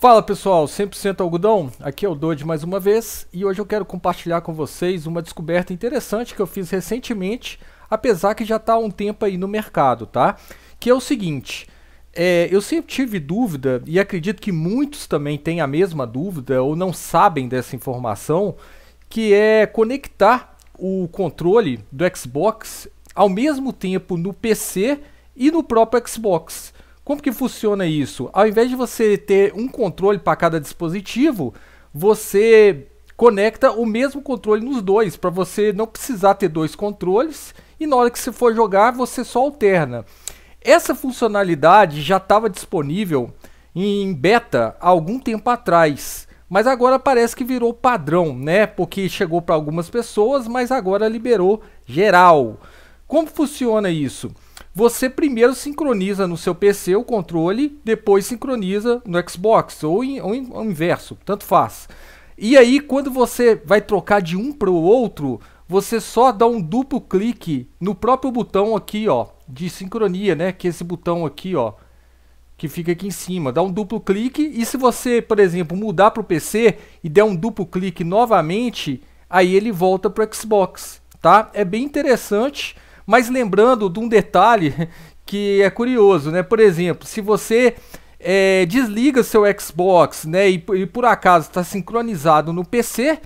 Fala pessoal, 100% algodão, aqui é o Dodi mais uma vez e hoje eu quero compartilhar com vocês uma descoberta interessante que eu fiz recentemente, apesar que já está há um tempo aí no mercado, tá? Que é o seguinte, é, eu sempre tive dúvida e acredito que muitos também têm a mesma dúvida ou não sabem dessa informação, que é conectar o controle do Xbox ao mesmo tempo no PC e no próprio Xbox. Como que funciona isso? Ao invés de você ter um controle para cada dispositivo, você conecta o mesmo controle nos dois, para você não precisar ter dois controles e na hora que você for jogar, você só alterna. Essa funcionalidade já estava disponível em beta há algum tempo atrás, mas agora parece que virou padrão, né? Porque chegou para algumas pessoas, mas agora liberou geral. Como funciona isso? você primeiro sincroniza no seu PC o controle, depois sincroniza no Xbox, ou, in, ou, ou inverso, tanto faz. E aí, quando você vai trocar de um para o outro, você só dá um duplo clique no próprio botão aqui, ó, de sincronia, né? Que é esse botão aqui, ó, que fica aqui em cima. Dá um duplo clique e se você, por exemplo, mudar para o PC e der um duplo clique novamente, aí ele volta para o Xbox, tá? É bem interessante. Mas lembrando de um detalhe que é curioso, né? Por exemplo, se você é, desliga seu Xbox, né? E, e por acaso está sincronizado no PC,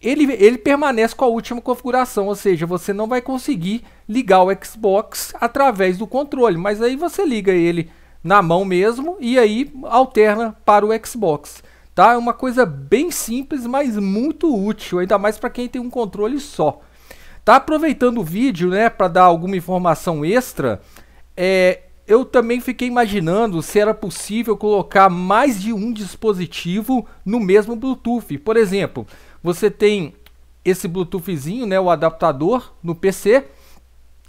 ele, ele permanece com a última configuração, ou seja, você não vai conseguir ligar o Xbox através do controle, mas aí você liga ele na mão mesmo e aí alterna para o Xbox. Tá? É uma coisa bem simples, mas muito útil, ainda mais para quem tem um controle só. Tá aproveitando o vídeo, né, para dar alguma informação extra. É, eu também fiquei imaginando se era possível colocar mais de um dispositivo no mesmo Bluetooth. Por exemplo, você tem esse Bluetoothzinho, né, o adaptador no PC,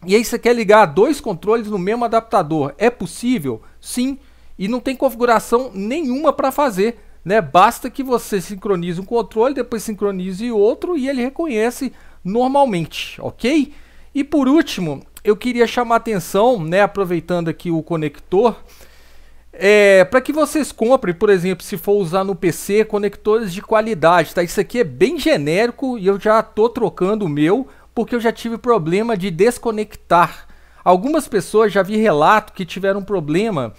e aí você quer ligar dois controles no mesmo adaptador. É possível? Sim, e não tem configuração nenhuma para fazer. Né? Basta que você sincronize um controle, depois sincronize outro e ele reconhece normalmente, ok? E por último, eu queria chamar atenção, né, aproveitando aqui o conector, é, para que vocês comprem, por exemplo, se for usar no PC, conectores de qualidade, tá? Isso aqui é bem genérico e eu já tô trocando o meu, porque eu já tive problema de desconectar. Algumas pessoas já vi relato que tiveram problema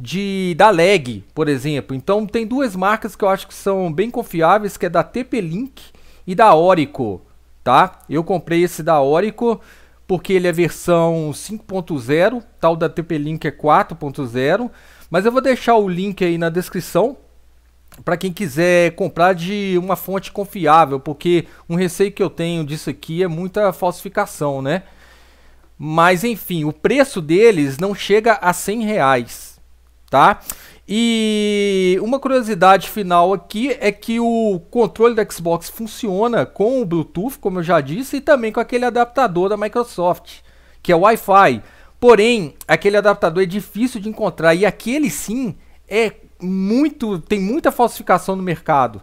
de da lag, por exemplo. Então tem duas marcas que eu acho que são bem confiáveis, que é da TP-Link e da Orico tá? Eu comprei esse da Orico porque ele é versão 5.0, tal da TP-Link é 4.0, mas eu vou deixar o link aí na descrição para quem quiser comprar de uma fonte confiável, porque um receio que eu tenho disso aqui é muita falsificação, né? Mas enfim, o preço deles não chega a 100 reais, tá? E uma curiosidade final aqui é que o controle da Xbox funciona com o Bluetooth, como eu já disse, e também com aquele adaptador da Microsoft, que é Wi-Fi. Porém, aquele adaptador é difícil de encontrar e aquele sim é muito, tem muita falsificação no mercado,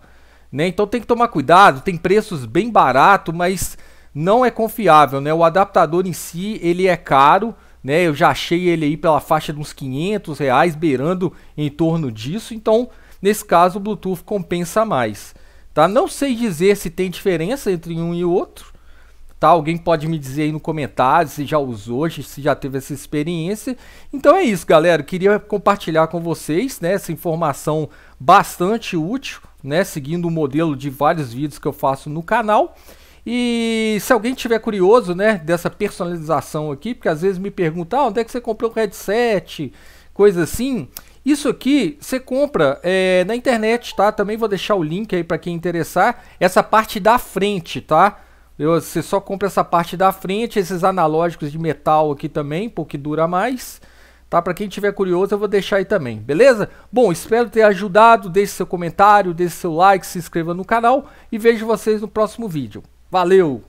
né? Então tem que tomar cuidado, tem preços bem barato, mas não é confiável, né? O adaptador em si, ele é caro né? Eu já achei ele aí pela faixa de uns 500 reais, beirando em torno disso. Então, nesse caso, o Bluetooth compensa mais, tá? Não sei dizer se tem diferença entre um e outro, tá? Alguém pode me dizer aí no comentário se já usou, se já teve essa experiência. Então é isso, galera. Eu queria compartilhar com vocês, né? Essa informação bastante útil, né? Seguindo o modelo de vários vídeos que eu faço no canal. E se alguém tiver curioso, né, dessa personalização aqui, porque às vezes me perguntam, ah, onde é que você comprou o headset, coisa assim. Isso aqui você compra é, na internet, tá? Também vou deixar o link aí para quem interessar. Essa parte da frente, tá? Eu, você só compra essa parte da frente, esses analógicos de metal aqui também, porque dura mais. Tá? Para quem tiver curioso, eu vou deixar aí também, beleza? Bom, espero ter ajudado. Deixe seu comentário, deixe seu like, se inscreva no canal e vejo vocês no próximo vídeo. Valeu!